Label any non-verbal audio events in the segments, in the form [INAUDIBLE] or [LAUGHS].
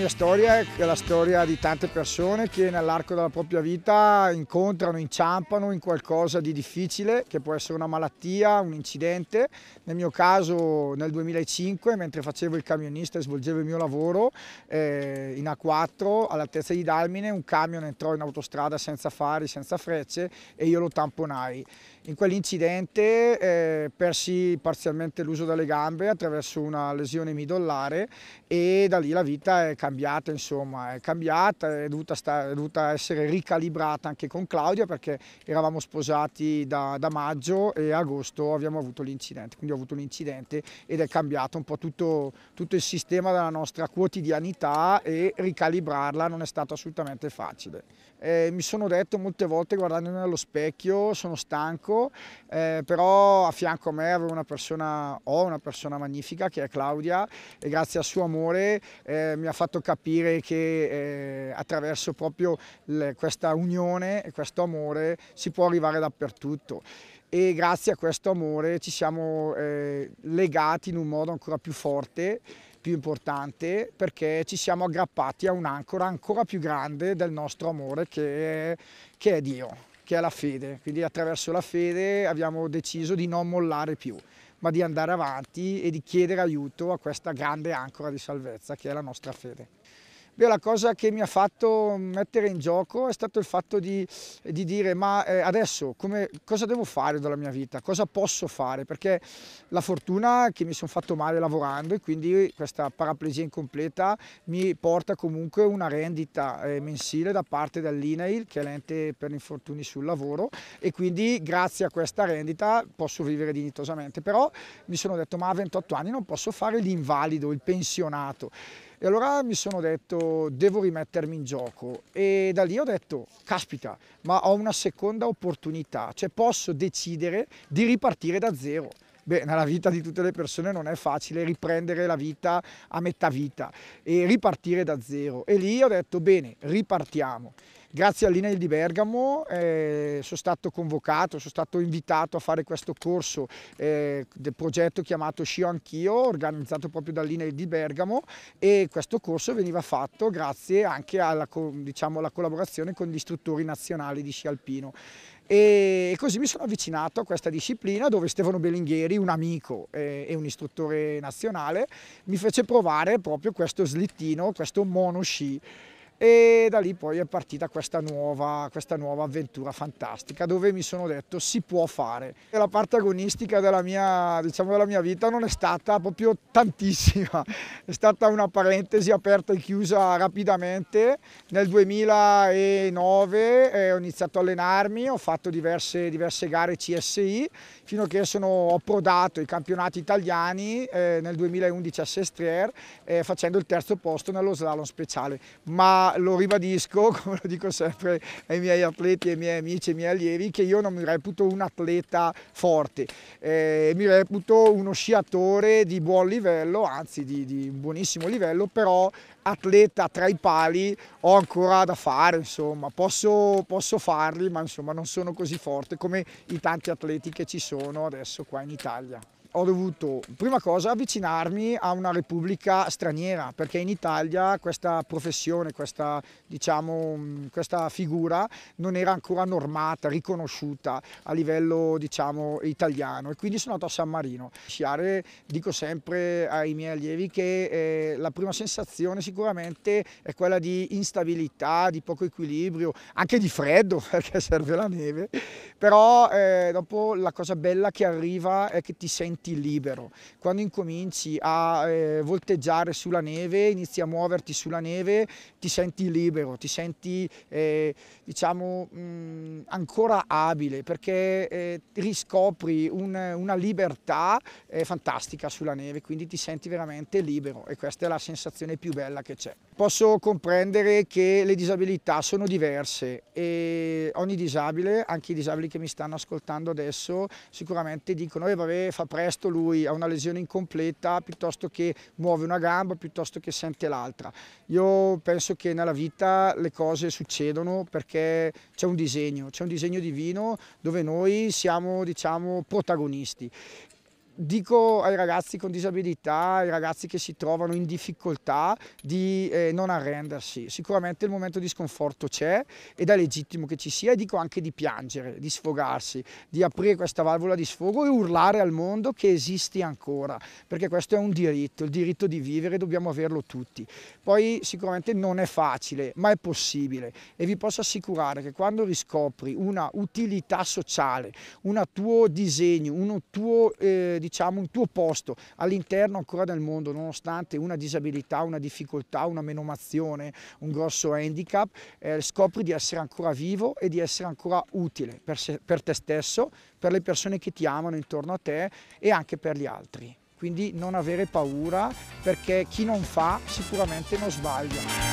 mia storia è la storia di tante persone che nell'arco della propria vita incontrano, inciampano in qualcosa di difficile, che può essere una malattia, un incidente. Nel mio caso nel 2005, mentre facevo il camionista e svolgevo il mio lavoro, eh, in A4 all'altezza di Dalmine un camion entrò in autostrada senza fari, senza frecce e io lo tamponai. In quell'incidente eh, persi parzialmente l'uso delle gambe attraverso una lesione midollare e da lì la vita è cambiata cambiata, insomma, è cambiata, è dovuta, stare, è dovuta, essere ricalibrata anche con Claudia perché eravamo sposati da, da maggio e agosto abbiamo avuto l'incidente, quindi ho avuto l'incidente ed è cambiato un po' tutto, tutto il sistema della nostra quotidianità e ricalibrarla non è stato assolutamente facile. Eh, mi sono detto molte volte guardandomi allo specchio sono stanco, eh, però a fianco a me avevo una persona, ho una persona magnifica che è Claudia e grazie al suo amore eh, mi ha fatto capire che eh, attraverso proprio le, questa unione e questo amore si può arrivare dappertutto e grazie a questo amore ci siamo eh, legati in un modo ancora più forte più importante perché ci siamo aggrappati a un'ancora ancora più grande del nostro amore che è, che è Dio, che è la fede. Quindi attraverso la fede abbiamo deciso di non mollare più ma di andare avanti e di chiedere aiuto a questa grande ancora di salvezza che è la nostra fede. Beh, la cosa che mi ha fatto mettere in gioco è stato il fatto di, di dire ma eh, adesso come, cosa devo fare della mia vita, cosa posso fare, perché la fortuna è che mi sono fatto male lavorando e quindi questa paraplesia incompleta mi porta comunque una rendita eh, mensile da parte dell'INAIL che è l'ente per gli infortuni sul lavoro e quindi grazie a questa rendita posso vivere dignitosamente, però mi sono detto ma a 28 anni non posso fare l'invalido, il pensionato. E allora mi sono detto, devo rimettermi in gioco. E da lì ho detto, caspita, ma ho una seconda opportunità, cioè posso decidere di ripartire da zero. Beh, nella vita di tutte le persone non è facile riprendere la vita a metà vita e ripartire da zero. E lì ho detto, bene, ripartiamo. Grazie all'INEL di Bergamo eh, sono stato convocato, sono stato invitato a fare questo corso eh, del progetto chiamato Scio Anch'io, organizzato proprio dall'INEL di Bergamo e questo corso veniva fatto grazie anche alla, diciamo, alla collaborazione con gli istruttori nazionali di sci alpino e così mi sono avvicinato a questa disciplina dove Stefano Bellingheri, un amico eh, e un istruttore nazionale, mi fece provare proprio questo slittino, questo mono sci e da lì poi è partita questa nuova, questa nuova avventura fantastica dove mi sono detto si può fare. La parte agonistica della mia, diciamo, della mia vita non è stata proprio tantissima, [LAUGHS] è stata una parentesi aperta e chiusa rapidamente. Nel 2009 eh, ho iniziato a allenarmi, ho fatto diverse, diverse gare CSI fino a che sono, ho prodato i campionati italiani eh, nel 2011 a Sestriere eh, facendo il terzo posto nello slalom speciale. Ma lo ribadisco, [LAUGHS] come lo dico sempre ai miei atleti, ai miei amici, ai miei allievi, che io non mi reputo un atleta forte, eh, mi reputo uno sciatore di buon livello, anzi di, di buonissimo livello, però atleta tra i pali ho ancora da fare, insomma, posso, posso farli, ma insomma non sono così forte come i tanti atleti che ci sono adesso qua in Italia ho dovuto, prima cosa, avvicinarmi a una repubblica straniera, perché in Italia questa professione, questa, diciamo, mm, questa figura non era ancora normata, riconosciuta a livello diciamo, italiano e quindi sono andato a San Marino. Sciare, dico sempre ai miei allievi che eh, la prima sensazione sicuramente è quella di instabilità, di poco equilibrio, anche di freddo, [LAUGHS] perché serve la neve, però eh, dopo la cosa bella che arriva è che ti senti senti libero. Quando incominci a eh, volteggiare sulla neve, inizi a muoverti sulla neve, ti senti libero, ti senti eh, diciamo mh, mm, ancora abile perché eh, riscopri un, una libertà eh, fantastica sulla neve, quindi ti senti veramente libero e questa è la sensazione più bella che c'è. Posso comprendere che le disabilità sono diverse e ogni disabile, anche i disabili che mi stanno ascoltando adesso, sicuramente dicono eh vabbè fa presto gesto lui ha una lesione incompleta piuttosto che muove una gamba piuttosto che sente l'altra. Io penso che nella vita le cose succedono perché c'è un disegno, c'è un disegno divino dove noi siamo diciamo protagonisti dico ai ragazzi con disabilità, ai ragazzi che si trovano in difficoltà di eh, non arrendersi. Sicuramente il momento di sconforto c'è ed è legittimo che ci sia e dico anche di piangere, di sfogarsi, di aprire questa valvola di sfogo e urlare al mondo che esisti ancora, perché questo è un diritto, il diritto di vivere dobbiamo averlo tutti. Poi sicuramente non è facile, ma è possibile e vi posso assicurare che quando riscopri una utilità sociale, un tuo disegno, un tuo eh, diciamo, un tuo posto all'interno ancora del mondo, nonostante una disabilità, una difficoltà, una menomazione, un grosso handicap, eh, scopri di essere ancora vivo e di essere ancora utile per, se, per te stesso, per le persone che ti amano intorno a te e anche per gli altri. Quindi non avere paura perché chi non fa sicuramente non sbaglia.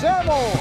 regresemos.